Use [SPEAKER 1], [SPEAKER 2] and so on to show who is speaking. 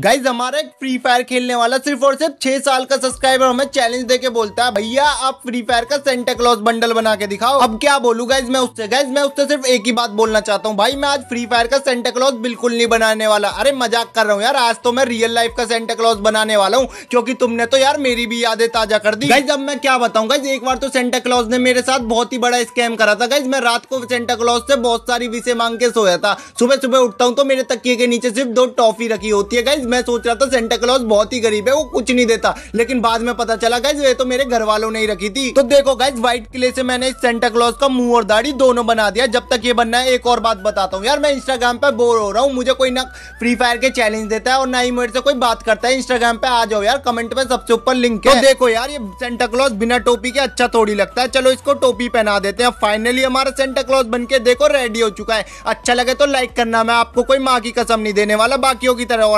[SPEAKER 1] guys हमारा एक free fire खेलने वाला सिर्फ और सिर्फ छह साल का सब्सक्राइबर हमें चैलेंज देके बोलता है भैया आप फ्री फायर का सेंटा क्लॉज बंडल बना के दिखाओ अब क्या बोलू गाइज मैं उससे गाइज मैं उससे सिर्फ एक ही बात बोलना चाहता हूँ भाई मैं आज फ्री फायर का सेंटा क्लॉज बिल्कुल नहीं बनाने वाला अरे मजाक कर रहा हूँ यार आज तो मैं रियल लाइफ का सेंटा क्लॉज बनाने वाला हूँ क्योंकि तुमने तो यार मेरी भी यादें ताजा कर दी गाइज अब मैं क्या बताऊँ गाइज एक बार तो सेंटा क्लॉज ने मेरे साथ बहुत ही बड़ा स्कैम करा था गाइज मैं रात को सेंटा क्लॉज से बहुत सारी विषय मांग के सोया था सुबह सुबह उठता हूँ तो मेरे तकिए के नीचे सिर्फ दो टॉफी रखी होती है गाइज मैं सोच रहा था सेंटा क्लॉज बहुत ही गरीब है वो कुछ नहीं देता लेकिन बाद में पता चला गैस ये तो मेरे घर वालों ने ही रखी थी तो देखो गैस व्हाइट किले से मैंने सेंटा क्लॉज का मुंह और दाढ़ी दोनों बना दिया जब तक ये बनना है एक और बात बताता हूँ यार मैं इंस्टाग्राम पे बोर हो रहा हूँ मुझे कोई ना फ्री फायर के चैलेंज देता है और ना ही मेरे से कोई बात करता है इंस्टाग्राम पे आ जाओ यार कमेंट में सबसे ऊपर लिंक है तो देखो यार ये सेंटा क्लॉज बिना टोपी के अच्छा थोड़ी लगता है चलो इसको टोपी पहना देते हैं फाइनली हमारा सेंटा क्लॉज बन के देखो रेडी हो चुका है अच्छा लगे तो लाइक करना मैं आपको कोई माँ की कसम नहीं देने वाला बाकियों की तरह और